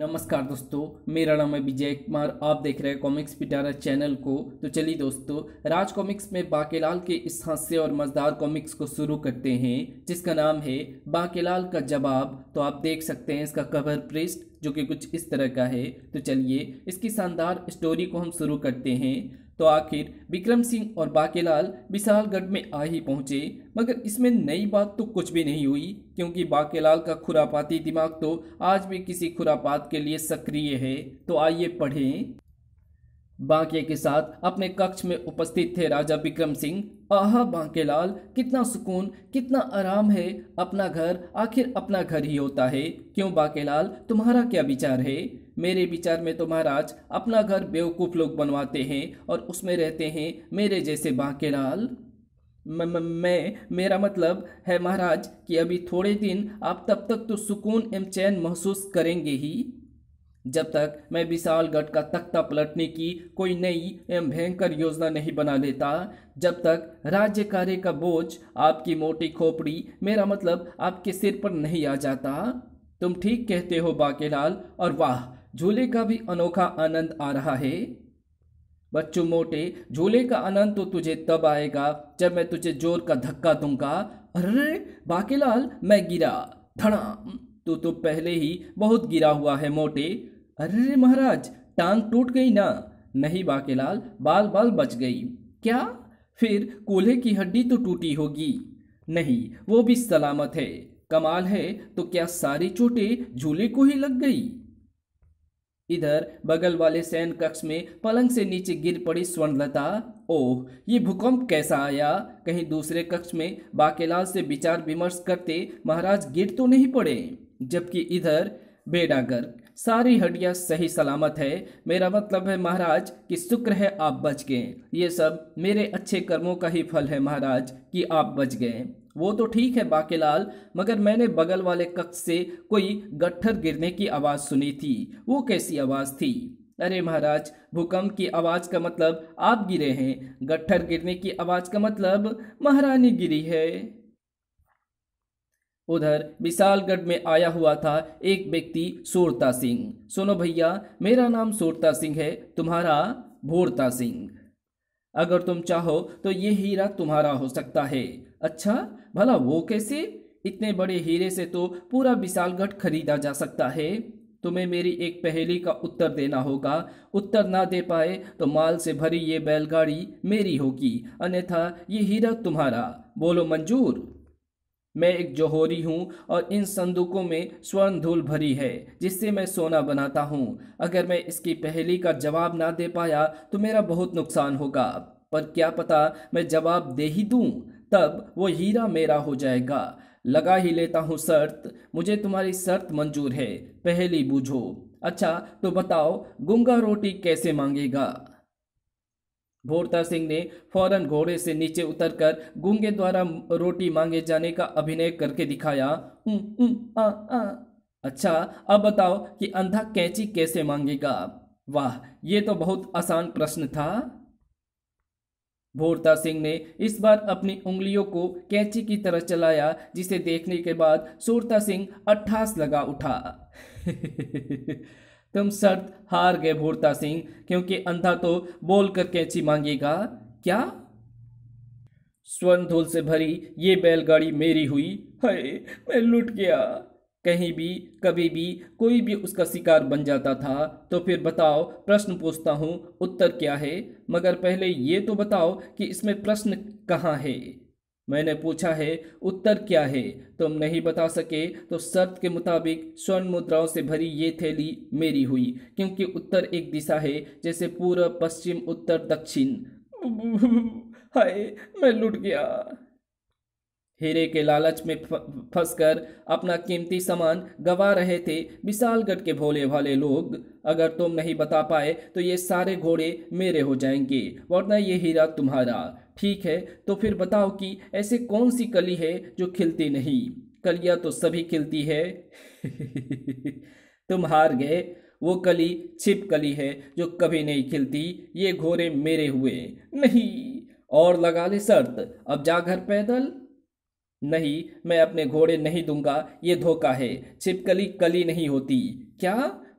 नमस्कार दोस्तों मेरा नाम है विजय कुमार आप देख रहे हैं कॉमिक्स पिटारा चैनल को तो चलिए दोस्तों राज कॉमिक्स में बाकेलाल के इस हास्य और मज़ेदार कॉमिक्स को शुरू करते हैं जिसका नाम है बाकेलाल का जवाब तो आप देख सकते हैं इसका कवर पृष्ठ जो कि कुछ इस तरह का है तो चलिए इसकी शानदार स्टोरी को हम शुरू करते हैं तो आखिर विक्रम सिंह और बाकेलाल विशालगढ़ में आ ही पहुंचे मगर इसमें नई बात तो कुछ भी नहीं हुई क्योंकि बाकेलाल का खुरापाती दिमाग तो आज भी किसी खुरापात के लिए सक्रिय है तो आइए पढ़ें बांके के साथ अपने कक्ष में उपस्थित थे राजा विक्रम सिंह आह बांकेलाल कितना सुकून कितना आराम है अपना घर आखिर अपना घर ही होता है क्यों बांकेलाल तुम्हारा क्या विचार है मेरे विचार में तो महाराज अपना घर बेवकूफ़ लोग बनवाते हैं और उसमें रहते हैं मेरे जैसे बाकेलाल मैं मेरा मतलब है महाराज कि अभी थोड़े दिन आप तब तक तो सुकून एवं चैन महसूस करेंगे ही जब तक मैं विशालगढ़ का तख्ता पलटने की कोई नई एवं भयंकर योजना नहीं बना लेता जब तक राज्य कार्य का बोझ आपकी मोटी खोपड़ी मेरा मतलब आपके सिर पर नहीं आ जाता तुम ठीक कहते हो बाकेलाल और वाह झूले का भी अनोखा आनंद आ रहा है बच्चों मोटे झूले का आनंद तो तुझे तब आएगा जब मैं तुझे जोर का धक्का दूंगा अरे बाकीलाल मैं गिरा धड़ाम तू तो पहले ही बहुत गिरा हुआ है मोटे अरे महाराज टांग टूट गई ना नहीं बाकेलाल बाल बाल बच गई क्या फिर कोल्हे की हड्डी तो टूटी होगी नहीं वो भी सलामत है कमाल है तो क्या सारी चोटें झूले को ही लग गई इधर बगल वाले सैन कक्ष में पलंग से नीचे गिर पड़ी स्वर्णलता ओह ये भूकंप कैसा आया कहीं दूसरे कक्ष में बाकेलाल से विचार विमर्श करते महाराज गिर तो नहीं पड़े जबकि इधर बेडागर सारी हड्डियां सही सलामत है मेरा मतलब है महाराज कि शुक्र है आप बच गए ये सब मेरे अच्छे कर्मों का ही फल है महाराज कि आप बच गए वो तो ठीक है बाकेलाल मगर मैंने बगल वाले कक्ष से कोई गट्ठर गिरने की आवाज़ सुनी थी वो कैसी आवाज़ थी अरे महाराज भूकंप की आवाज़ का मतलब आप गिरे हैं गट्ठर गिरने की आवाज़ का मतलब महारानी गिरी है उधर विशालगढ़ में आया हुआ था एक व्यक्ति सोरता सिंह सुनो भैया मेरा नाम सोरता सिंह है तुम्हारा भोरता सिंह अगर तुम चाहो तो ये हीरा तुम्हारा हो सकता है अच्छा भला वो कैसे इतने बड़े हीरे से तो पूरा विशालगढ़ खरीदा जा सकता है तुम्हें मेरी एक पहेली का उत्तर देना होगा उत्तर ना दे पाए तो माल से भरी ये बैलगाड़ी मेरी होगी अन्यथा ये हीरा तुम्हारा बोलो मंजूर मैं एक जोहरी हूँ और इन संदूकों में स्वर्ण धूल भरी है जिससे मैं सोना बनाता हूँ अगर मैं इसकी पहेली का जवाब ना दे पाया तो मेरा बहुत नुकसान होगा पर क्या पता मैं जवाब दे ही दूँ तब वो हीरा मेरा हो जाएगा लगा ही लेता हूँ शर्त मुझे तुम्हारी शर्त मंजूर है पहली बूझो अच्छा तो बताओ गुंगा रोटी कैसे मांगेगा भोरता सिंह ने फौरन घोड़े से नीचे उतरकर गुंगे द्वारा रोटी मांगे जाने का अभिनय करके दिखाया हुँ, हुँ, आ, आ। अच्छा अब बताओ कि अंधा कैंची कैसे मांगेगा वाह ये तो बहुत आसान प्रश्न था भोरता सिंह ने इस बार अपनी उंगलियों को कैंची की तरह चलाया जिसे देखने के बाद सूरता सिंह अट्ठास लगा उठा तुम शर्त हार गए भोरता सिंह क्योंकि अंधा तो बोलकर कैंची मांगेगा क्या स्वर्ण धूल से भरी ये बैलगाड़ी मेरी हुई है मैं लुट गया कहीं भी कभी भी कोई भी उसका शिकार बन जाता था तो फिर बताओ प्रश्न पूछता हूँ उत्तर क्या है मगर पहले ये तो बताओ कि इसमें प्रश्न कहाँ है मैंने पूछा है उत्तर क्या है तुम नहीं बता सके तो शर्त के मुताबिक स्वर्ण मुद्राओं से भरी ये थैली मेरी हुई क्योंकि उत्तर एक दिशा है जैसे पूर्व पश्चिम उत्तर दक्षिण हाय मैं लुट गया हीरे के लालच में फंसकर अपना कीमती सामान गवा रहे थे विशालगढ़ के भोले भाले लोग अगर तुम नहीं बता पाए तो ये सारे घोड़े मेरे हो जाएंगे वरना ये हीरा तुम्हारा ठीक है तो फिर बताओ कि ऐसे कौन सी कली है जो खिलती नहीं कलिया तो सभी खिलती है तुम हार गए वो कली छिप कली है जो कभी नहीं खिलती ये घोड़े मेरे हुए नहीं और लगा ले शर्त अब जा घर पैदल नहीं मैं अपने घोड़े नहीं दूंगा ये धोखा है छिपकली कली नहीं होती क्या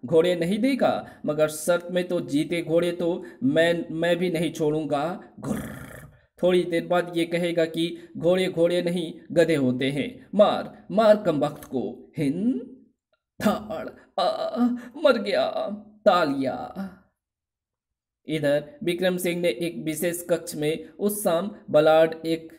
घोड़े नहीं देगा मगर शर्त में तो जीते घोड़े तो मैं मैं भी नहीं छोड़ूंगा घुर थोड़ी देर बाद ये कहेगा कि घोड़े घोड़े नहीं गधे होते हैं मार मार कम वक्त को हिन थाड़ आ, मर गया तालिया इधर विक्रम सिंह ने एक विशेष कक्ष में उस शाम बलाड एक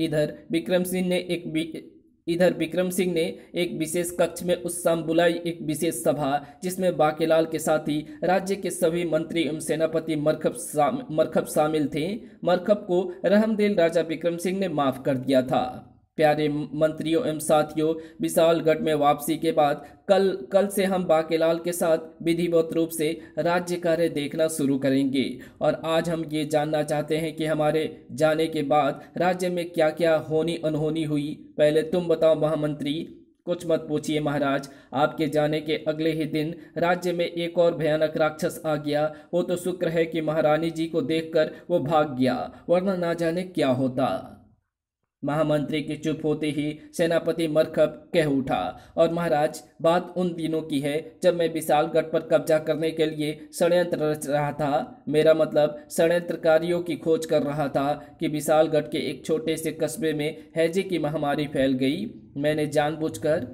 इधर विक्रम सिंह ने एक इधर विक्रम सिंह ने एक विशेष कक्ष में उस शाम बुलाई एक विशेष सभा जिसमें बाकेलाल के साथ ही राज्य के सभी मंत्री एवं सेनापति मरखब शाम, मरखब शामिल थे मरखब को रहमदेल राजा विक्रम सिंह ने माफ कर दिया था प्यारे मंत्रियों एवं साथियों विशालगढ़ में वापसी के बाद कल कल से हम बाकेलाल के साथ विधिवत रूप से राज्य कार्य देखना शुरू करेंगे और आज हम ये जानना चाहते हैं कि हमारे जाने के बाद राज्य में क्या क्या होनी अनहोनी हुई पहले तुम बताओ महामंत्री कुछ मत पूछिए महाराज आपके जाने के अगले ही दिन राज्य में एक और भयानक राक्षस आ गया वो तो शुक्र है कि महारानी जी को देखकर वो भाग गया वरना ना जाने क्या होता महामंत्री के चुप होते ही सेनापति मरखब कह उठा और महाराज बात उन दिनों की है जब मैं विशालगढ़ पर कब्जा करने के लिए षड़यंत्र रच रहा था मेरा मतलब षडयंत्रकारियों की खोज कर रहा था कि विशालगढ़ के एक छोटे से कस्बे में हैजे की महामारी फैल गई मैंने जानबूझकर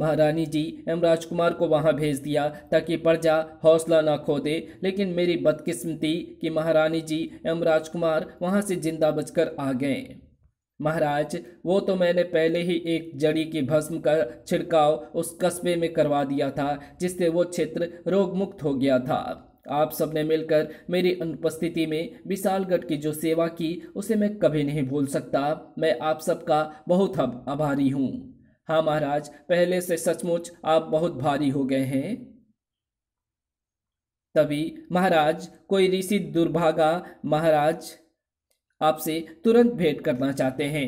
महारानी जी एम राजकुमार को वहाँ भेज दिया ताकि प्रजा हौसला ना खो दे लेकिन मेरी बदकिस्मती कि महारानी जी एम राजकुमार वहाँ से जिंदा बचकर आ गए महाराज वो तो मैंने पहले ही एक जड़ी के भस्म का छिड़काव उस कस्बे में करवा दिया था जिससे वो क्षेत्र रोगमुक्त हो गया था आप सबने मिलकर मेरी अनुपस्थिति में विशालगढ़ की जो सेवा की उसे मैं कभी नहीं भूल सकता मैं आप सबका बहुत आभारी हूँ हाँ महाराज पहले से सचमुच आप बहुत भारी हो गए हैं तभी महाराज कोई ऋषि दुर्भागा महाराज आपसे तुरंत भेंट करना चाहते हैं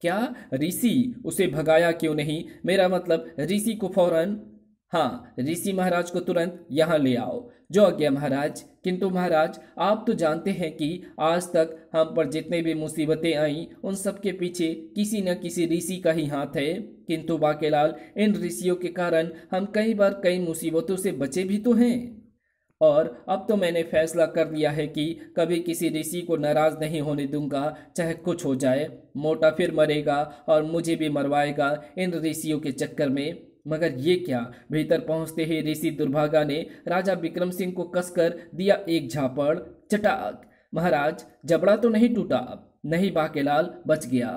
क्या ऋषि उसे भगाया क्यों नहीं मेरा मतलब ऋषि को फौरन हाँ ऋषि महाराज को तुरंत यहाँ ले आओ जो आज्ञा महाराज किंतु महाराज आप तो जानते हैं कि आज तक हम पर जितने भी मुसीबतें आईं उन सब के पीछे किसी न किसी ऋषि का ही हाथ है किंतु बाकेलाल इन ऋषियों के कारण हम कई बार कई मुसीबतों से बचे भी तो हैं और अब तो मैंने फैसला कर लिया है कि कभी किसी ऋषि को नाराज़ नहीं होने दूंगा चाहे कुछ हो जाए मोटा फिर मरेगा और मुझे भी मरवाएगा इन ऋषियों के चक्कर में मगर ये क्या भीतर पहुंचते ही ऋषि दुर्भागा ने राजा विक्रम सिंह को कसकर दिया एक झापड़ चटाक महाराज जबड़ा तो नहीं टूटा नहीं बाकेलाल बच गया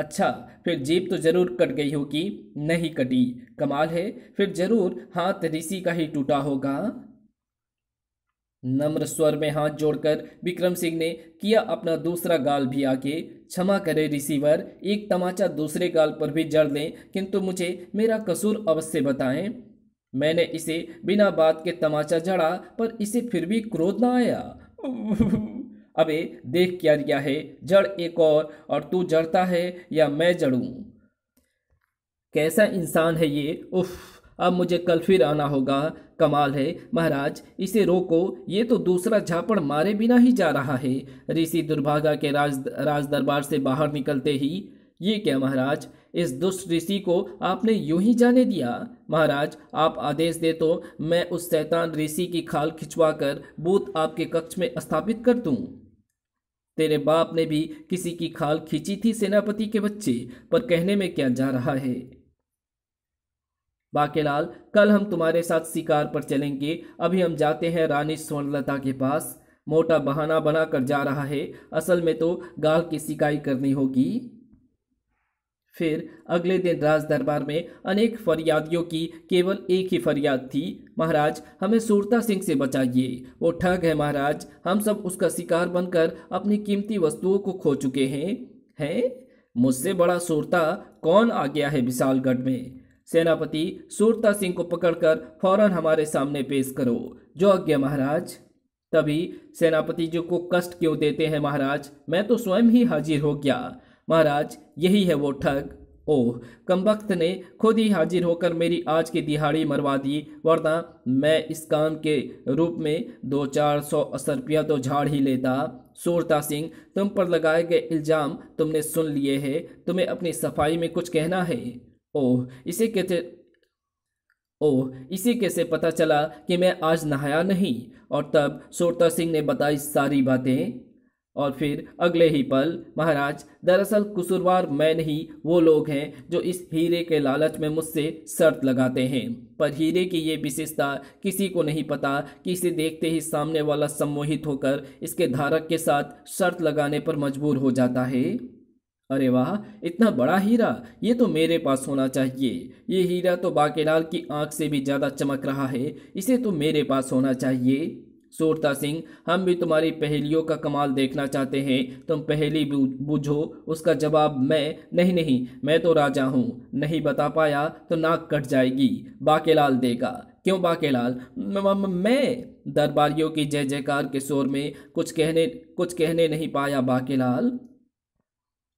अच्छा फिर जेब तो जरूर कट गई होगी नहीं कटी कमाल है फिर जरूर हाथ ऋषि का ही टूटा होगा नम्र स्वर में हाथ जोड़कर विक्रम सिंह ने किया अपना दूसरा गाल भी आके क्षमा करे रिसीवर एक तमाचा दूसरे गाल पर भी जड़ लें किंतु मुझे मेरा कसूर अवश्य बताएं मैंने इसे बिना बात के तमाचा जड़ा पर इसे फिर भी क्रोध ना आया अबे देख क्या रिया है जड़ एक और और तू जड़ता है या मैं जड़ू कैसा इंसान है ये उफ अब मुझे कल फिर आना होगा कमाल है महाराज इसे रोको ये तो दूसरा झापड़ मारे बिना ही जा रहा है ऋषि दुर्भागा के राज राज दरबार से बाहर निकलते ही ये क्या महाराज इस दुष्ट ऋषि को आपने यूं ही जाने दिया महाराज आप आदेश दे तो मैं उस शैतान ऋषि की खाल खिंचवा कर बूथ आपके कक्ष में स्थापित कर दूँ तेरे बाप ने भी किसी की खाल खींची थी सेनापति के बच्चे पर कहने में क्या जा रहा है बाकेलाल कल हम तुम्हारे साथ शिकार पर चलेंगे अभी हम जाते हैं रानी स्वर्णलता के पास मोटा बहाना बनाकर जा रहा है असल में तो गाल की सिकाई करनी होगी फिर अगले दिन राज दरबार में अनेक फरियादियों की केवल एक ही फरियाद थी महाराज हमें सूरता सिंह से बचाइए वो ठग है महाराज हम सब उसका शिकार बनकर अपनी कीमती वस्तुओं को खो चुके हैं हैं मुझसे बड़ा सूरता कौन आ गया है विशालगढ़ में सेनापति सूरता सिंह को पकड़कर फौरन हमारे सामने पेश करो जो आज्ञा महाराज तभी सेनापति जी को कष्ट क्यों देते हैं महाराज मैं तो स्वयं ही हाजिर हो गया महाराज यही है वो ठग ओह कमबख्त ने खुद ही हाजिर होकर मेरी आज की दिहाड़ी मरवा दी वरना मैं इस काम के रूप में दो चार सौ असर रुपया तो झाड़ ही लेता सूरता सिंह तुम पर लगाए गए इल्ज़ाम तुमने सुन लिए हैं तुम्हें अपनी सफाई में कुछ कहना है ओह इसी कहते ओह इसी कैसे पता चला कि मैं आज नहाया नहीं और तब सूरता सिंह ने बताई सारी बातें और फिर अगले ही पल महाराज दरअसल कसूरवार मैं नहीं वो लोग हैं जो इस हीरे के लालच में मुझसे शर्त लगाते हैं पर हीरे की ये विशेषता किसी को नहीं पता कि इसे देखते ही सामने वाला सम्मोहित होकर इसके धारक के साथ शर्त लगाने पर मजबूर हो जाता है अरे वाह इतना बड़ा हीरा ये तो मेरे पास होना चाहिए ये हीरा तो बाकेलाल की आंख से भी ज़्यादा चमक रहा है इसे तो मेरे पास होना चाहिए सूरता सिंह हम भी तुम्हारी पहेलियों का कमाल देखना चाहते हैं तुम पहेली बूझो उसका जवाब मैं नहीं नहीं मैं तो राजा हूँ नहीं बता पाया तो नाक कट जाएगी बाकेलाल देगा क्यों बाकेलाल मैं दरबारियों की जय जयकार के शोर में कुछ कहने कुछ कहने नहीं पाया बाकेलाल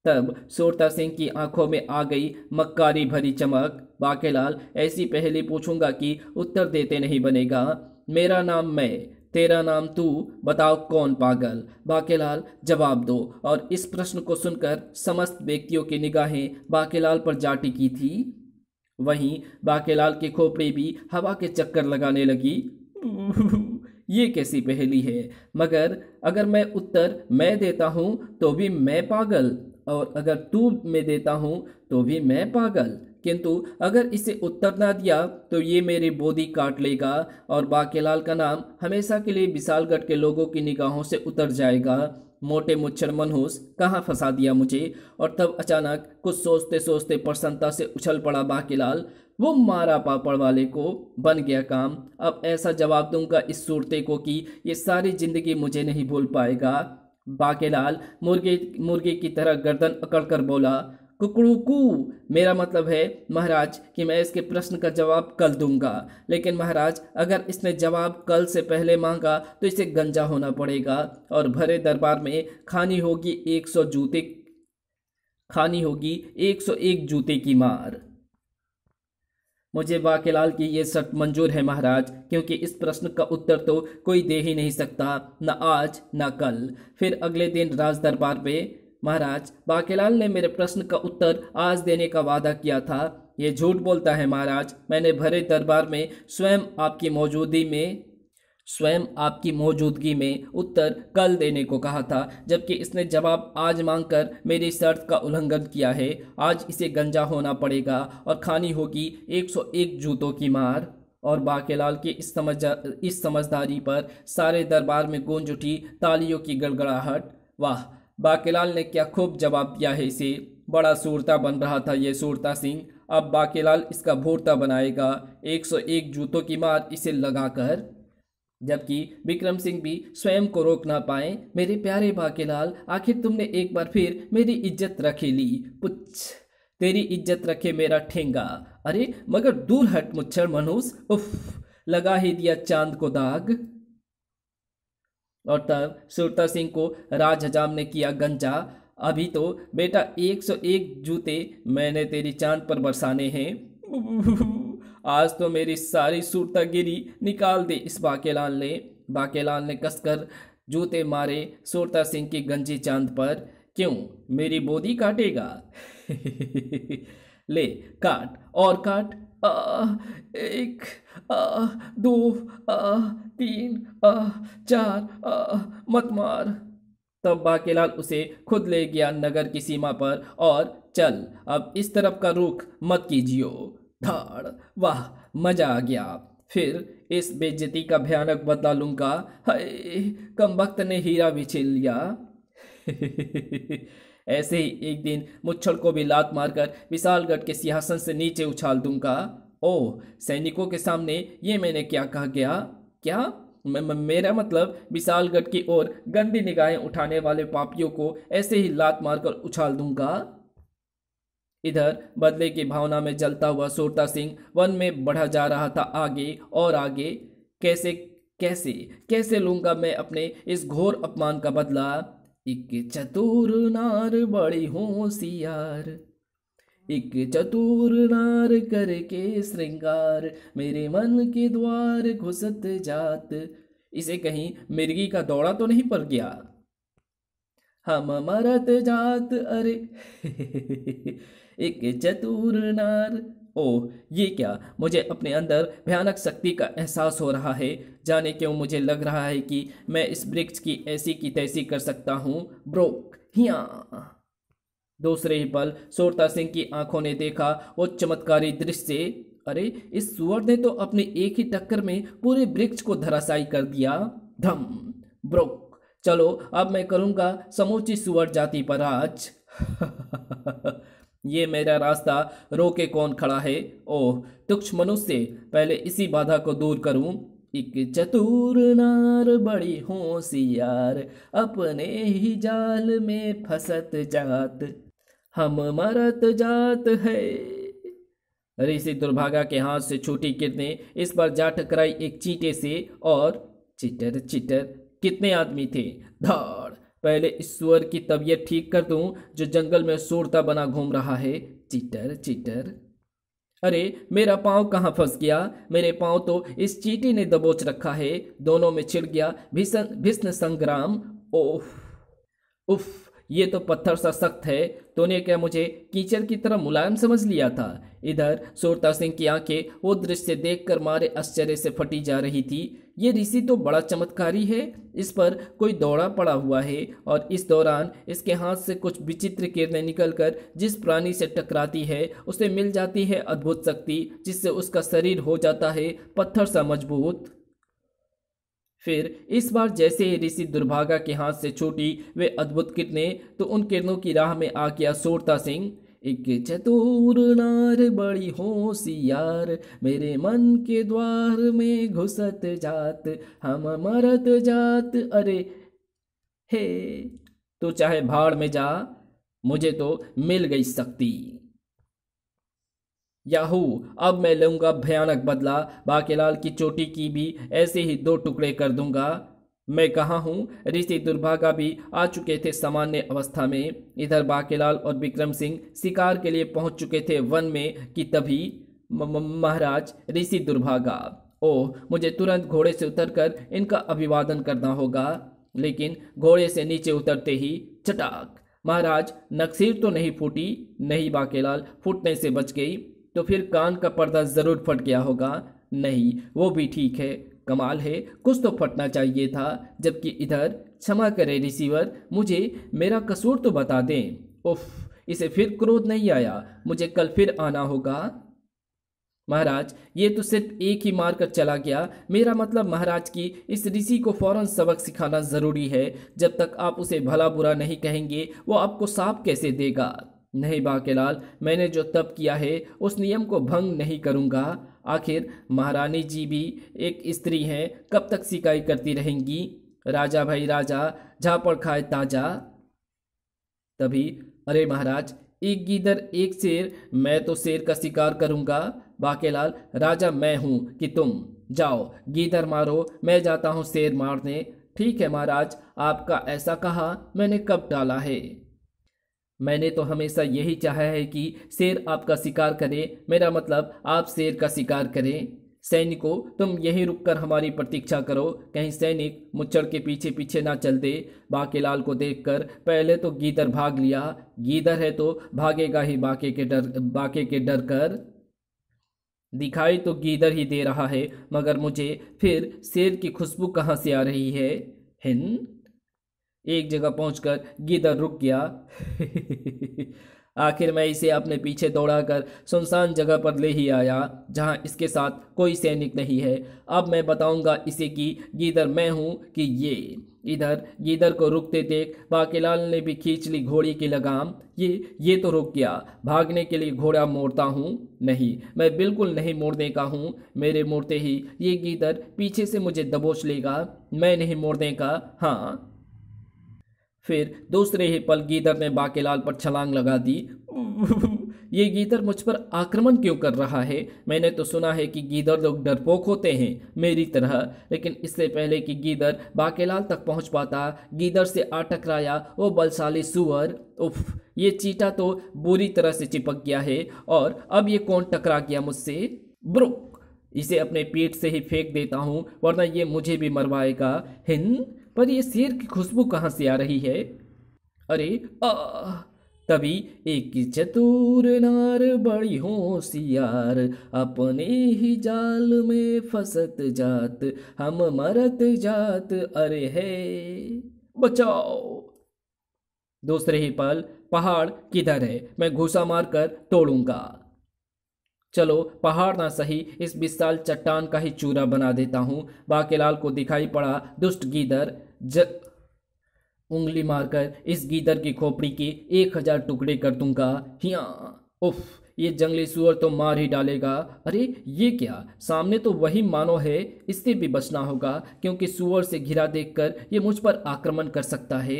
तब सोरता सिंह की आंखों में आ गई मक्कारी भरी चमक बाकेलाल ऐसी पहली पूछूंगा कि उत्तर देते नहीं बनेगा मेरा नाम मैं तेरा नाम तू बताओ कौन पागल बाकेलाल जवाब दो और इस प्रश्न को सुनकर समस्त व्यक्तियों की निगाहें बाकेलाल पर जा टिकी थी वहीं बाकेलाल के खोपड़ी भी हवा के चक्कर लगाने लगी ये कैसी पहेली है मगर अगर मैं उत्तर मैं देता हूँ तो भी मैं पागल और अगर तू मैं देता हूँ तो भी मैं पागल किंतु अगर इसे उत्तर ना दिया तो ये मेरी बोधी काट लेगा और बाकेलाल का नाम हमेशा के लिए विशालगढ़ के लोगों की निगाहों से उतर जाएगा मोटे मुच्छर मनहूस कहाँ फंसा दिया मुझे और तब अचानक कुछ सोचते सोचते प्रसन्नता से उछल पड़ा बाकेलाल वो मारा पापड़ वाले को बन गया काम अब ऐसा जवाब दूंगा इस सूरते को कि ये सारी ज़िंदगी मुझे नहीं भूल पाएगा बाकेलाल मुर्गे मुर्गे की तरह गर्दन अकड़ कर बोला कुकड़ूकू मेरा मतलब है महाराज कि मैं इसके प्रश्न का जवाब कल दूंगा लेकिन महाराज अगर इसने जवाब कल से पहले मांगा तो इसे गंजा होना पड़ेगा और भरे दरबार में खानी होगी एक सौ जूते खानी होगी एक सौ एक जूते की मार मुझे वाकेलाल की ये शर्त मंजूर है महाराज क्योंकि इस प्रश्न का उत्तर तो कोई दे ही नहीं सकता न आज न कल फिर अगले दिन राज दरबार में महाराज बाकेलाल ने मेरे प्रश्न का उत्तर आज देने का वादा किया था ये झूठ बोलता है महाराज मैंने भरे दरबार में स्वयं आपकी मौजूदगी में स्वयं आपकी मौजूदगी में उत्तर कल देने को कहा था जबकि इसने जवाब आज मांगकर मेरी शर्त का उल्लंघन किया है आज इसे गंजा होना पड़ेगा और खानी होगी 101 जूतों की मार और बाकेलाल की इस समझ इस समझदारी पर सारे दरबार में गूंज उठी तालियों की गड़गड़ाहट वाह बाकेलाल ने क्या खूब जवाब दिया है इसे बड़ा सूरता बन रहा था यह सूरता सिंह अब बाकेलाल इसका भूरता बनाएगा 101 जूतों की मार इसे लगाकर जबकि विक्रम सिंह भी स्वयं को रोक ना पाए मेरे प्यारे बाकेलाल आखिर तुमने एक बार फिर मेरी इज्जत रखे ली पुछ तेरी इज्जत रखे मेरा ठेंगा अरे मगर दूर हट मुच्छर मनुष उफ लगा ही दिया चांद को दाग और तब सुरता सिंह को राज हजाम ने किया गंजा अभी तो बेटा एक सौ एक जूते मैंने तेरी चांद पर बरसाने हैं आज तो मेरी सारी गिरी निकाल दे इस बाकेलाल ने बाकेलाल ने कसकर जूते मारे सुरता सिंह की गंजी चांद पर क्यों मेरी बोदी काटेगा ले काट और काट आ, एक आ, दो आ, तीन आ, चार आ, मत मार तब बाकेलाल उसे खुद ले गया नगर की सीमा पर और चल अब इस तरफ का रुख मत कीजियो धाड़ वाह मजा आ गया फिर इस बेज्जती का भयानक बदला लूंगा हाय कम वक्त ने हीरा भी छीन लिया ऐसे ही एक दिन मुच्छल को भी लात मारकर विशालगढ़ के सिंहासन से नीचे उछाल दूंगा ओ सैनिकों के सामने ये मैंने क्या कहा गया क्या मेरा मतलब विशालगढ़ की ओर गंदी निगाहें उठाने वाले पापियों को ऐसे ही लात मारकर उछाल दूंगा इधर बदले की भावना में जलता हुआ सोरता सिंह वन में बढ़ा जा रहा था आगे और आगे कैसे कैसे कैसे लूंगा मैं अपने इस घोर अपमान का बदला एक चतुर नार बड़ी होशियार एक चतुर नार करके श्रृंगार मेरे मन के द्वार घुसत जात इसे कहीं मिर्गी का दौड़ा तो नहीं पड़ गया हम मरत जात अरे एक चतुर नार ओ ये क्या मुझे अपने अंदर भयानक शक्ति का एहसास हो रहा है जाने क्यों मुझे लग रहा है कि मैं इस वृक्ष की ऐसी की तैसी कर सकता हूँ ब्रोक हिया दूसरे ही पल सोरता सिंह की आंखों ने देखा वो चमत्कारी दृश्य अरे इस सुअर ने तो अपने एक ही टक्कर में पूरे वृक्ष को धराशायी कर दिया धम ब्रोक चलो अब मैं करूंगा समूची सुअर जाति पर आज ये मेरा रास्ता रोके कौन खड़ा है ओह तुक्ष मनुष्य पहले इसी बाधा को दूर करूं एक चतुर नार बड़ी होशियार अपने ही जाल में फंसत जात हम मरत जात है ऋषि दुर्भागा के हाथ से छोटी कितने इस पर जा टकराई एक चीटे से और चिटर चिटर कितने आदमी थे धा पहले ईश्वर की तबीयत ठीक कर दूं जो जंगल में सूरता बना घूम रहा है चीटर चीटर अरे मेरा पाँव कहाँ फंस गया मेरे पाँव तो इस चीटी ने दबोच रखा है दोनों में छिड़ गया भीषण भीष्ण संग्राम ओह उफ ये तो पत्थर सा सख्त है तूने क्या मुझे कीचड़ की तरह मुलायम समझ लिया था इधर सुरता सिंह की आंखें वो दृश्य देखकर मारे आश्चर्य से फटी जा रही थी ये ऋषि तो बड़ा चमत्कारी है इस पर कोई दौड़ा पड़ा हुआ है और इस दौरान इसके हाथ से कुछ विचित्र किरणें निकलकर जिस प्राणी से टकराती है उसे मिल जाती है अद्भुत शक्ति जिससे उसका शरीर हो जाता है पत्थर सा मजबूत फिर इस बार जैसे ही ऋषि दुर्भागा के हाथ से छूटी वे अद्भुत किरणें तो उन किरणों की राह में आ गया सोरता सिंह एक चतुर नार बड़ी होशियार मेरे मन के द्वार में घुसत जात हम मरत जात अरे हे तो चाहे भाड़ में जा मुझे तो मिल गई शक्ति याहू अब मैं लूंगा भयानक बदला बाकेलाल की चोटी की भी ऐसे ही दो टुकड़े कर दूंगा मैं कहा हूँ ऋषि दुर्भागा भी आ चुके थे सामान्य अवस्था में इधर बाकेलाल और विक्रम सिंह शिकार के लिए पहुंच चुके थे वन में कि तभी महाराज ऋषि दुर्भागा ओह मुझे तुरंत घोड़े से उतरकर इनका अभिवादन करना होगा लेकिन घोड़े से नीचे उतरते ही चटाक महाराज नक्सीर तो नहीं फूटी नहीं बाकेलाल फूटने से बच गई तो फिर कान का पर्दा ज़रूर फट गया होगा नहीं वो भी ठीक है कमाल है कुछ तो फटना चाहिए था जबकि इधर क्षमा करे रिसीवर मुझे मेरा कसूर तो बता दें उफ इसे फिर क्रोध नहीं आया मुझे कल फिर आना होगा महाराज ये तो सिर्फ एक ही मार कर चला गया मेरा मतलब महाराज की इस ऋषि को फौरन सबक सिखाना ज़रूरी है जब तक आप उसे भला बुरा नहीं कहेंगे वो आपको साफ कैसे देगा नहीं बाकेलाल मैंने जो तप किया है उस नियम को भंग नहीं करूँगा आखिर महारानी जी भी एक स्त्री हैं कब तक सिकाई करती रहेंगी राजा भाई राजा झापड़ खाए ताजा तभी अरे महाराज एक गीदर एक शेर मैं तो शेर का शिकार करूंगा बाकेलाल राजा मैं हूं कि तुम जाओ गीदर मारो मैं जाता हूं शेर मारने ठीक है महाराज आपका ऐसा कहा मैंने कब डाला है मैंने तो हमेशा यही चाहा है कि शेर आपका शिकार करे मेरा मतलब आप शेर का शिकार करें सैनिकों तुम यहीं रुककर हमारी प्रतीक्षा करो कहीं सैनिक मुच्छड़ के पीछे पीछे ना चल दे बाकेलाल को देखकर पहले तो गीदर भाग लिया गीदर है तो भागेगा ही बाके के डर बाके के डर कर दिखाई तो गीदर ही दे रहा है मगर मुझे फिर शेर की खुशबू कहाँ से आ रही है हिंद एक जगह पहुंचकर गीदर रुक गया आखिर मैं इसे अपने पीछे दौड़ाकर सुनसान जगह पर ले ही आया जहां इसके साथ कोई सैनिक नहीं है अब मैं बताऊंगा इसे कि गीदर मैं हूं कि ये इधर गीदर को रुकते देख बाकेलाल ने भी खींच ली घोड़ी की लगाम ये ये तो रुक गया भागने के लिए घोड़ा मोड़ता हूँ नहीं मैं बिल्कुल नहीं मोड़ने का हूँ मेरे मोड़ते ही ये गीदर पीछे से मुझे दबोच लेगा मैं नहीं मोड़ने का हाँ फिर दूसरे ही पल गीदर ने बाकेलाल पर छलांग लगा दी ये गीदर मुझ पर आक्रमण क्यों कर रहा है मैंने तो सुना है कि गीदर लोग डरपोक होते हैं मेरी तरह लेकिन इससे पहले कि गीदर बाकेलाल तक पहुंच पाता गीदर से आ टकराया वो बलशाली सुअर उफ ये चीटा तो बुरी तरह से चिपक गया है और अब ये कौन टकरा गया मुझसे ब्रो इसे अपने पेट से ही फेंक देता हूँ वरना ये मुझे भी मरवाएगा हिंद पर यह शेर की खुशबू कहाँ से आ रही है अरे आ तभी एक चतुर नार बड़ी होशियार अपने ही जाल में फंसत जात हम मरत जात अरे है बचाओ दूसरे ही पल पहाड़ किधर है मैं घुसा मारकर तोड़ूंगा चलो पहाड़ ना सही इस विशाल चट्टान का ही चूरा बना देता हूँ बाकेलाल को दिखाई पड़ा दुष्ट गीदर ज उंगली मारकर इस गीदर की खोपड़ी के एक हजार टुकड़े कर दूंगा हिया उफ ये जंगली सुअर तो मार ही डालेगा अरे ये क्या सामने तो वही मानो है इससे भी बचना होगा क्योंकि सुअर से घिरा देखकर ये मुझ पर आक्रमण कर सकता है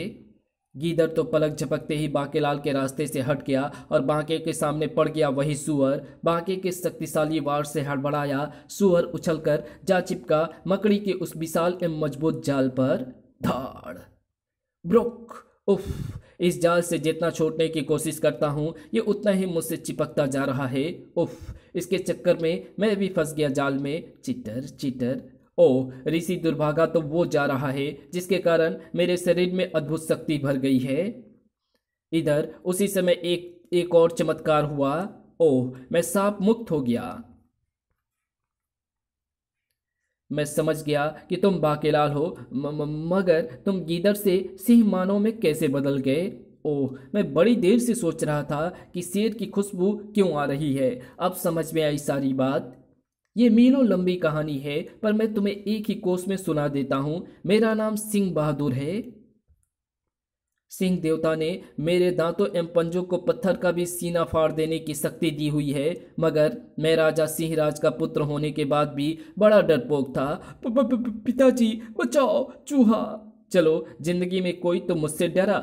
गीदर तो पलक झपकते ही बांकेलाल के रास्ते से हट गया और बांके के सामने पड़ गया वही सुअर बांके के शक्तिशाली वार से हड़बड़ाया सुअर उछलकर जा चिपका मकड़ी के उस विशाल एवं मजबूत जाल पर धाड़ ब्रोक उफ इस जाल से जितना छोड़ने की कोशिश करता हूँ ये उतना ही मुझसे चिपकता जा रहा है उफ इसके चक्कर में मैं भी फंस गया जाल में चिटर चिटर ओ ऋषि दुर्भागा तो वो जा रहा है जिसके कारण मेरे शरीर में अद्भुत शक्ति भर गई है इधर उसी समय एक एक और चमत्कार हुआ ओ मैं सांप मुक्त हो गया मैं समझ गया कि तुम बाकेलाल हो म, म, मगर तुम गीदर से सिंह मानव में कैसे बदल गए ओह मैं बड़ी देर से सोच रहा था कि शेर की खुशबू क्यों आ रही है अब समझ में आई सारी बात ये मीनों लंबी कहानी है पर मैं तुम्हें एक ही कोष में सुना देता हूँ मेरा नाम सिंह बहादुर है सिंह देवता ने मेरे दांतों एवं पंजों को पत्थर का भी सीना फाड़ देने की शक्ति दी हुई है मगर मैं राजा सिंहराज का पुत्र होने के बाद भी बड़ा डरपोक था पिताजी बचाओ चूहा चलो जिंदगी में कोई तो मुझसे डरा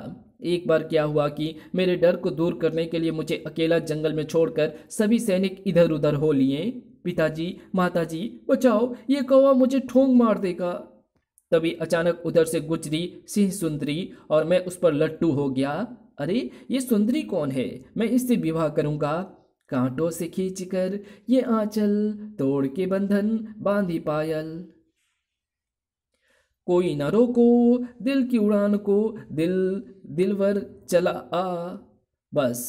एक बार क्या हुआ कि मेरे डर को दूर करने के लिए मुझे अकेला जंगल में छोड़कर सभी सैनिक इधर उधर हो लिए पिताजी माताजी बचाओ ये कौवा मुझे ठोंग मार देगा तभी अचानक उधर से गुजरी सिंह सुंदरी और मैं उस पर लट्टू हो गया अरे ये सुंदरी कौन है मैं इससे विवाह करूंगा कांटों से खींच कर ये आंचल तोड़ के बंधन बांधी पायल कोई न रोको दिल की उड़ान को दिल दिलवर चला आ बस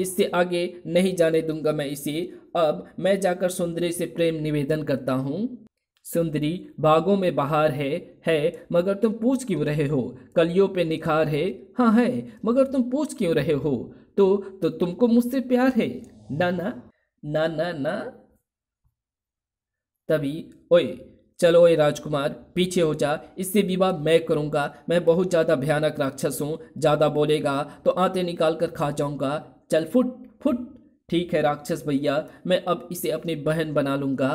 इससे आगे नहीं जाने दूंगा मैं इसे अब मैं जाकर सुंदरी से प्रेम निवेदन करता हूँ सुंदरी बागों में बाहर है है मगर तुम पूछ क्यों रहे हो कलियों पे निखार है हाँ है मगर तुम पूछ क्यों रहे हो तो तो तुमको मुझसे प्यार है ना ना ना ना ना तभी ओए चलो ओए राजकुमार पीछे हो जा इससे विवाह मैं करूँगा मैं बहुत ज़्यादा भयानक राक्षस हूँ ज़्यादा बोलेगा तो आते निकाल कर खा जाऊँगा चल फुट फुट ठीक है राक्षस भैया मैं अब इसे अपनी बहन बना लूंगा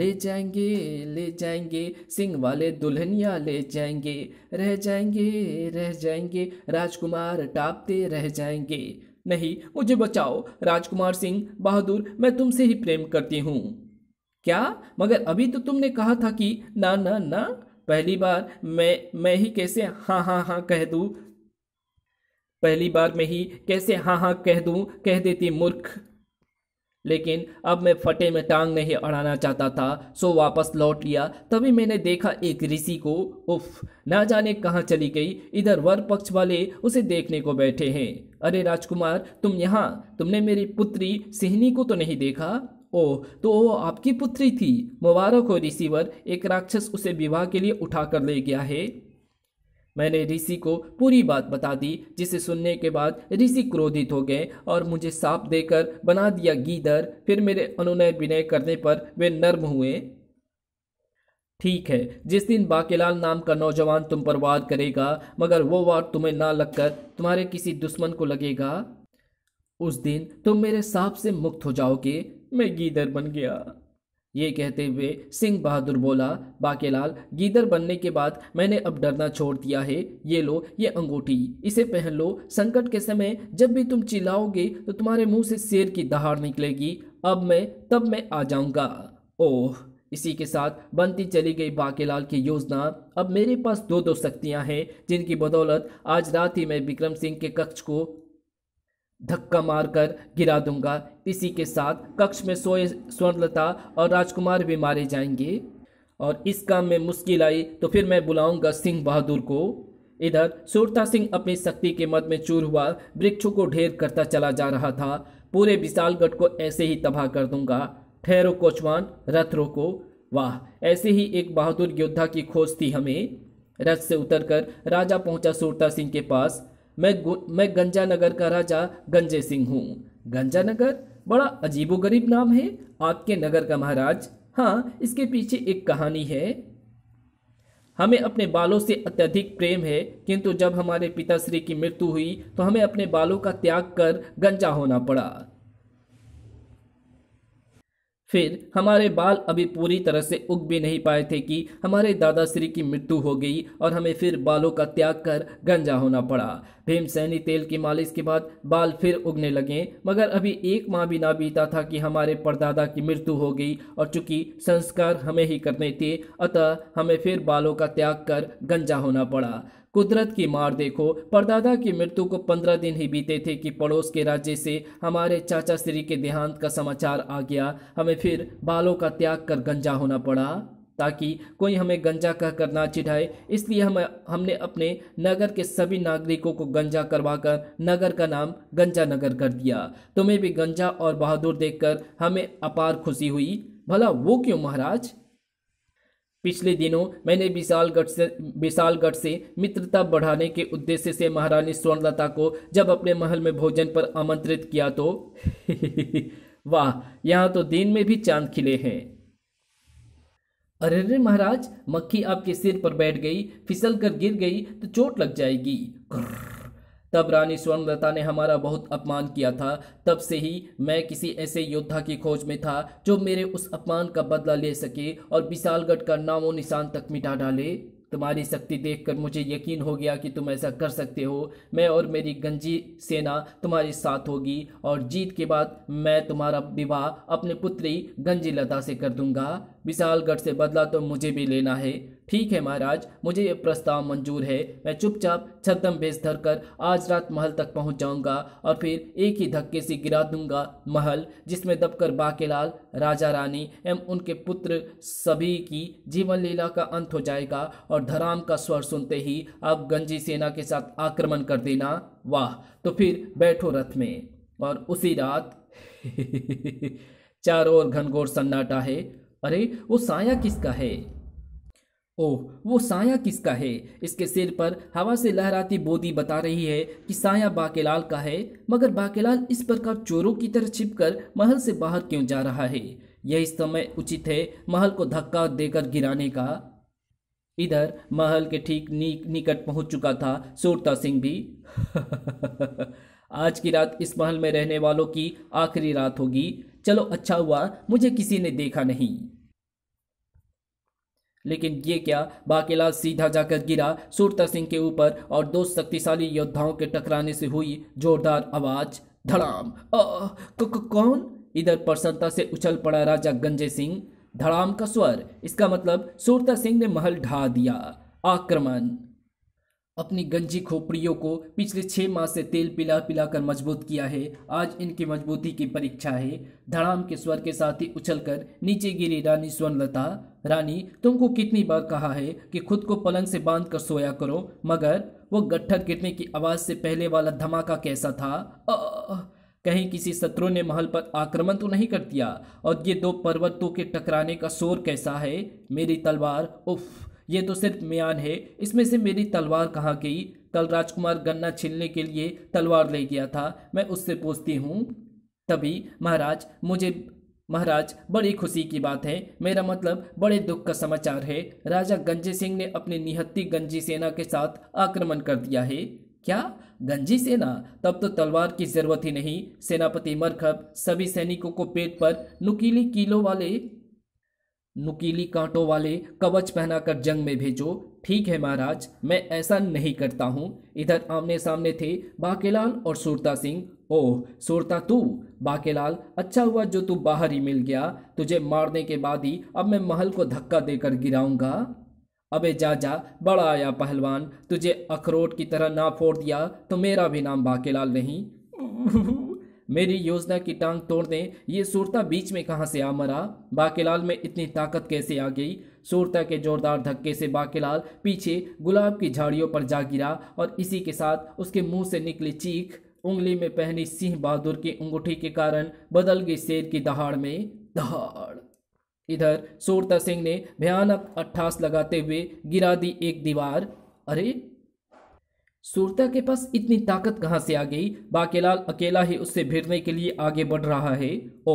ले जाएंगे ले जाएंगे सिंह वाले दुल्हनिया ले जाएंगे रह जाएंगे रह जाएंगे राजकुमार टापते रह जाएंगे नहीं मुझे बचाओ राजकुमार सिंह बहादुर मैं तुमसे ही प्रेम करती हूँ क्या मगर अभी तो तुमने कहा था कि ना ना ना पहली बार मैं मैं ही कैसे हाँ हाँ हाँ कह दूँ पहली बार में ही कैसे हाँ हाँ कह दूँ कह देती मूर्ख लेकिन अब मैं फटे में टांग नहीं अड़ाना चाहता था सो वापस लौट लिया तभी मैंने देखा एक ऋषि को उफ ना जाने कहाँ चली गई इधर वर पक्ष वाले उसे देखने को बैठे हैं अरे राजकुमार तुम यहाँ तुमने मेरी पुत्री सिहनी को तो नहीं देखा ओह तो वो आपकी पुत्री थी मुबारक हो ऋषिवर एक राक्षस उसे विवाह के लिए उठा कर ले गया है मैंने ऋषि को पूरी बात बता दी जिसे सुनने के बाद ऋषि क्रोधित हो गए और मुझे साप देकर बना दिया गीदर फिर मेरे अनुनय विनय करने पर वे नर्म हुए ठीक है जिस दिन बाकेलाल नाम का नौजवान तुम पर वार करेगा मगर वो वार तुम्हें ना लगकर तुम्हारे किसी दुश्मन को लगेगा उस दिन तुम मेरे सांप से मुक्त हो जाओगे मैं गीदर बन गया ये कहते हुए सिंह बहादुर बोला बाकेलाल गीदर बनने के बाद मैंने अब डरना छोड़ दिया है ये लो ये अंगूठी इसे पहन लो संकट के समय जब भी तुम चिल्लाओगे तो तुम्हारे मुंह से शेर की दहाड़ निकलेगी अब मैं तब मैं आ जाऊंगा ओह इसी के साथ बनती चली गई बाकेलाल की योजना अब मेरे पास दो दो शक्तियां हैं जिनकी बदौलत आज रात ही मैं विक्रम सिंह के कक्ष को धक्का मारकर गिरा दूंगा इसी के साथ कक्ष में सोए स्वर्णलता और राजकुमार भी मारे जाएंगे और इस काम में मुश्किल आई तो फिर मैं बुलाऊंगा सिंह बहादुर को इधर सुरता सिंह अपनी शक्ति के मद में चूर हुआ वृक्षों को ढेर करता चला जा रहा था पूरे विशालगढ़ को ऐसे ही तबाह कर दूंगा ठहरो कोचवान रथ रोको वाह ऐसे ही एक बहादुर योद्धा की खोज थी हमें रथ से उतरकर राजा पहुंचा सुरता सिंह के पास मैं मैं गंजानगर का राजा गंजे सिंह हूँ गंजानगर बड़ा अजीबोगरीब नाम है आपके नगर का महाराज हाँ इसके पीछे एक कहानी है हमें अपने बालों से अत्यधिक प्रेम है किंतु जब हमारे पिताश्री की मृत्यु हुई तो हमें अपने बालों का त्याग कर गंजा होना पड़ा फिर हमारे बाल अभी पूरी तरह से उग भी नहीं पाए थे कि हमारे दादाश्री की मृत्यु हो गई और हमें फिर बालों का त्याग कर गंजा होना पड़ा भीमसैनी तेल की मालिश के बाद बाल फिर उगने लगे मगर अभी एक माह भी ना बीता था कि हमारे परदादा की मृत्यु हो गई और चूंकि संस्कार हमें ही करने थे अतः हमें फिर बालों का त्याग कर गंजा होना पड़ा कुदरत की मार देखो परदादा की मृत्यु को पंद्रह दिन ही बीते थे कि पड़ोस के राज्य से हमारे चाचा श्री के देहांत का समाचार आ गया हमें फिर बालों का त्याग कर गंजा होना पड़ा ताकि कोई हमें गंजा कहकर ना चिढ़ाए इसलिए हम हमने अपने नगर के सभी नागरिकों को गंजा करवाकर नगर का नाम गंजा नगर कर दिया तुम्हें भी गंजा और बहादुर देखकर हमें अपार खुशी हुई भला वो क्यों महाराज पिछले दिनों मैंने विशालगढ़ से विशालगढ़ से मित्रता बढ़ाने के उद्देश्य से महारानी स्वर्णलता को जब अपने महल में भोजन पर आमंत्रित किया तो वाह यहाँ तो दिन में भी चांद खिले हैं अरे रे महाराज मक्खी आपके सिर पर बैठ गई फिसल कर गिर गई तो चोट लग जाएगी तब रानी स्वर्णलता ने हमारा बहुत अपमान किया था तब से ही मैं किसी ऐसे योद्धा की खोज में था जो मेरे उस अपमान का बदला ले सके और विशालगढ़ का नामो निशान तक मिटा डाले तुम्हारी शक्ति देखकर मुझे यकीन हो गया कि तुम ऐसा कर सकते हो मैं और मेरी गंजी सेना तुम्हारे साथ होगी और जीत के बाद मैं तुम्हारा विवाह अपने पुत्री गंजी लता से कर दूंगा विशालगढ़ से बदला तो मुझे भी लेना है ठीक है महाराज मुझे ये प्रस्ताव मंजूर है मैं चुपचाप छदम बेस धर कर आज रात महल तक पहुंच जाऊंगा और फिर एक ही धक्के से गिरा दूंगा महल जिसमें दबकर बाकेलाल राजा रानी एवं उनके पुत्र सभी की जीवन लीला का अंत हो जाएगा और धराम का स्वर सुनते ही आप गंजी सेना के साथ आक्रमण कर देना वाह तो फिर बैठो रथ में और उसी रात चारों ओर घनघोर सन्नाटा है अरे वो साया किसका है ओह वो साया किसका है इसके सिर पर हवा से लहराती बोदी बता रही है कि साया बाकेलाल का है मगर बाकेलाल इस प्रकार चोरों की तरह छिपकर महल से बाहर क्यों जा रहा है यह इस समय उचित है महल को धक्का देकर गिराने का इधर महल के ठीक नी, निकट पहुंच चुका था सोरता सिंह भी आज की रात इस महल में रहने वालों की आखिरी रात होगी चलो अच्छा हुआ मुझे किसी ने देखा नहीं लेकिन ये क्या बाकेलाल सीधा जाकर गिरा सुरता सिंह के ऊपर और दो शक्तिशाली योद्धाओं के टकराने से हुई जोरदार आवाज धड़ाम कौन इधर प्रसन्नता से उछल पड़ा राजा गंजे सिंह धड़ाम का स्वर इसका मतलब सुरता सिंह ने महल ढा दिया आक्रमण अपनी गंजी खोपड़ियों को पिछले छः माह से तेल पिला पिला कर मजबूत किया है आज इनकी मजबूती की परीक्षा है धड़ाम के स्वर के साथ ही उछल कर नीचे गिरी रानी स्वर्णलता रानी तुमको कितनी बार कहा है कि खुद को पलंग से बांध कर सोया करो मगर वो गट्ठर गिरने की आवाज़ से पहले वाला धमाका कैसा था कहीं किसी शत्रु ने महल पर आक्रमण तो नहीं कर दिया और ये दो पर्वतों के टकराने का शोर कैसा है मेरी तलवार उफ़ ये तो सिर्फ म्यान है इसमें से मेरी तलवार कहाँ गई कल राजकुमार गन्ना छीलने के लिए तलवार ले गया था मैं उससे पूछती हूँ तभी महाराज मुझे महाराज बड़ी खुशी की बात है मेरा मतलब बड़े दुख का समाचार है राजा गंजे सिंह ने अपनी निहत्ती गंजी सेना के साथ आक्रमण कर दिया है क्या गंजी सेना तब तो तलवार की जरूरत ही नहीं सेनापति मरखब सभी सैनिकों को पेट पर नुकीली कीलों वाले नुकीली कांटों वाले कवच पहनाकर जंग में भेजो ठीक है महाराज मैं ऐसा नहीं करता हूँ इधर आमने सामने थे बाकेलाल और सुरता सिंह ओह सुरता तू बाकेलाल अच्छा हुआ जो तू बाहर ही मिल गया तुझे मारने के बाद ही अब मैं महल को धक्का देकर गिराऊंगा अबे जा जा बड़ा आया पहलवान तुझे अखरोट की तरह ना फोड़ दिया तो मेरा भी नाम बाकेलाल नहीं मेरी योजना की टांग तोड़ दें ये सूरता बीच में कहाँ से आ मरा बाकेलाल में इतनी ताकत कैसे आ गई सूरता के जोरदार धक्के से बाकेलाल पीछे गुलाब की झाड़ियों पर जा गिरा और इसी के साथ उसके मुंह से निकली चीख उंगली में पहनी सिंह बहादुर की अंगूठी के कारण बदल गई शेर की दहाड़ में दहाड़ इधर सूरता सिंह ने भयानक अट्ठास लगाते हुए गिरा दी एक दीवार अरे सूरता के पास इतनी ताकत कहाँ से आ गई बाकेलाल अकेला ही उससे भिड़ने के लिए आगे बढ़ रहा है ओ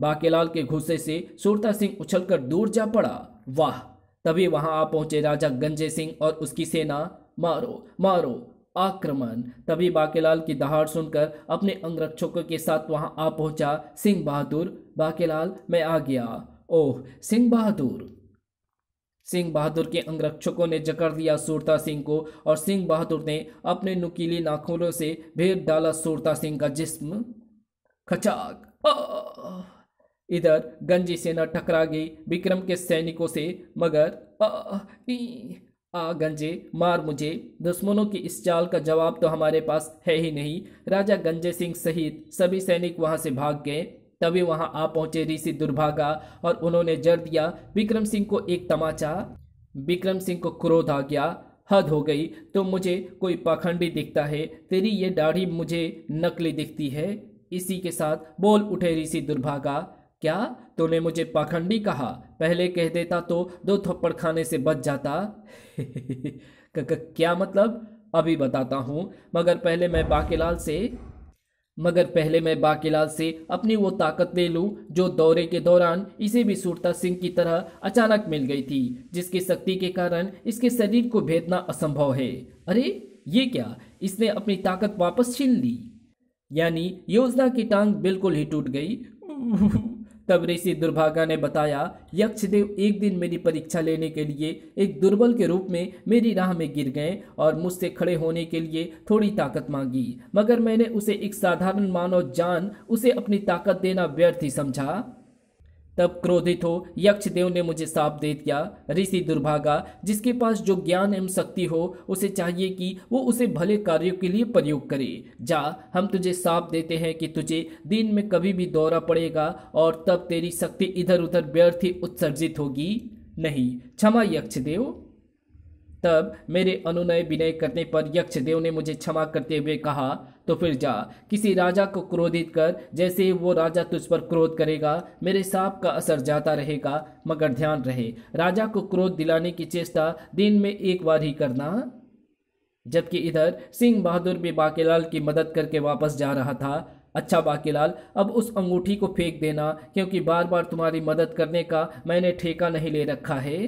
बाकेलाल के घुसे से सूरता सिंह उछलकर दूर जा पड़ा वाह तभी वहां आ पहुंचे राजा गंजे सिंह और उसकी सेना मारो मारो आक्रमण तभी बाकेलाल की दहाड़ सुनकर अपने अंगरक्षकों के साथ वहां आ पहुंचा सिंह बहादुर बाकेलाल मैं आ गया ओह सिंह बहादुर सिंह बहादुर के अंगरक्षकों ने जकड़ लिया सुरता सिंह को और सिंह बहादुर ने अपने नुकीली नाखूनों से भेद डाला सुरता सिंह का जिस्म खचाक इधर गंजी सेना टकरा गई विक्रम के सैनिकों से मगर आ, आ गंजे मार मुझे दुश्मनों की इस चाल का जवाब तो हमारे पास है ही नहीं राजा गंजे सिंह सहित सभी सैनिक वहां से भाग गए तभी वहां आ पहुंचे ऋषि दुर्भागा और उन्होंने जड़ दिया विक्रम सिंह को एक तमाचा विक्रम सिंह को क्रोध आ गया हद हो गई तो मुझे कोई पाखंडी दिखता है तेरी ये दाढ़ी मुझे नकली दिखती है इसी के साथ बोल उठे ऋषि दुर्भागा क्या तूने मुझे पाखंडी कहा पहले कह देता तो दो थप्पड़ खाने से बच जाता क्या मतलब अभी बताता हूँ मगर पहले मैं बाकेलाल से मगर पहले मैं बाकीलाल से अपनी वो ताकत ले लूं जो दौरे के दौरान इसे भी सुरता सिंह की तरह अचानक मिल गई थी जिसकी शक्ति के कारण इसके शरीर को भेदना असंभव है अरे ये क्या इसने अपनी ताकत वापस छीन ली यानी योजना की टांग बिल्कुल ही टूट गई तब ऋषि दुर्भागा ने बताया यक्षदेव एक दिन मेरी परीक्षा लेने के लिए एक दुर्बल के रूप में मेरी राह में गिर गए और मुझसे खड़े होने के लिए थोड़ी ताकत मांगी मगर मैंने उसे एक साधारण मानव जान उसे अपनी ताकत देना व्यर्थ ही समझा तब क्रोधित हो यक्षदेव ने मुझे साप दे दिया ऋषि दुर्भागा जिसके पास जो ज्ञान एवं शक्ति हो उसे चाहिए कि वो उसे भले कार्यों के लिए प्रयोग करे जा हम तुझे साप देते हैं कि तुझे दिन में कभी भी दौरा पड़ेगा और तब तेरी शक्ति इधर उधर व्यर्थ ही उत्सर्जित होगी नहीं क्षमा यक्षदेव तब मेरे अनुनय विनय करने पर यक्ष देव ने मुझे क्षमा करते हुए कहा तो फिर जा किसी राजा को क्रोधित कर जैसे ही वो राजा तुझ पर क्रोध करेगा मेरे सांप का असर जाता रहेगा मगर ध्यान रहे राजा को क्रोध दिलाने की चेष्टा दिन में एक बार ही करना जबकि इधर सिंह बहादुर भी बाकेलाल की मदद करके वापस जा रहा था अच्छा बाकेलाल अब उस अंगूठी को फेंक देना क्योंकि बार बार तुम्हारी मदद करने का मैंने ठेका नहीं ले रखा है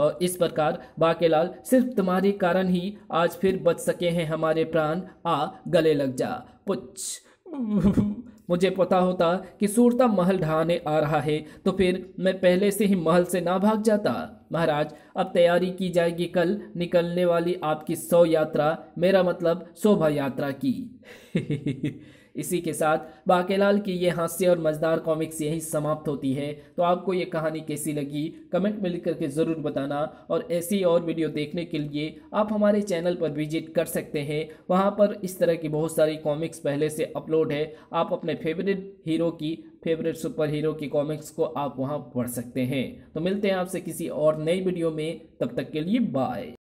और इस प्रकार बाकेलाल सिर्फ तुम्हारे कारण ही आज फिर बच सके हैं हमारे प्राण आ गले लग जा पुछ मुझे पता होता कि सूरता महल ढहाने आ रहा है तो फिर मैं पहले से ही महल से ना भाग जाता महाराज अब तैयारी की जाएगी कल निकलने वाली आपकी सौ यात्रा मेरा मतलब शोभा यात्रा की इसी के साथ बाकेलाल की ये हास्य और मज़ेदार कॉमिक्स यही समाप्त होती है तो आपको ये कहानी कैसी लगी कमेंट में लिख करके ज़रूर बताना और ऐसी और वीडियो देखने के लिए आप हमारे चैनल पर विजिट कर सकते हैं वहाँ पर इस तरह की बहुत सारी कॉमिक्स पहले से अपलोड है आप अपने फेवरेट हीरो की फेवरेट सुपर हीरो की कॉमिक्स को आप वहाँ पढ़ सकते हैं तो मिलते हैं आपसे किसी और नई वीडियो में तब तक के लिए बाय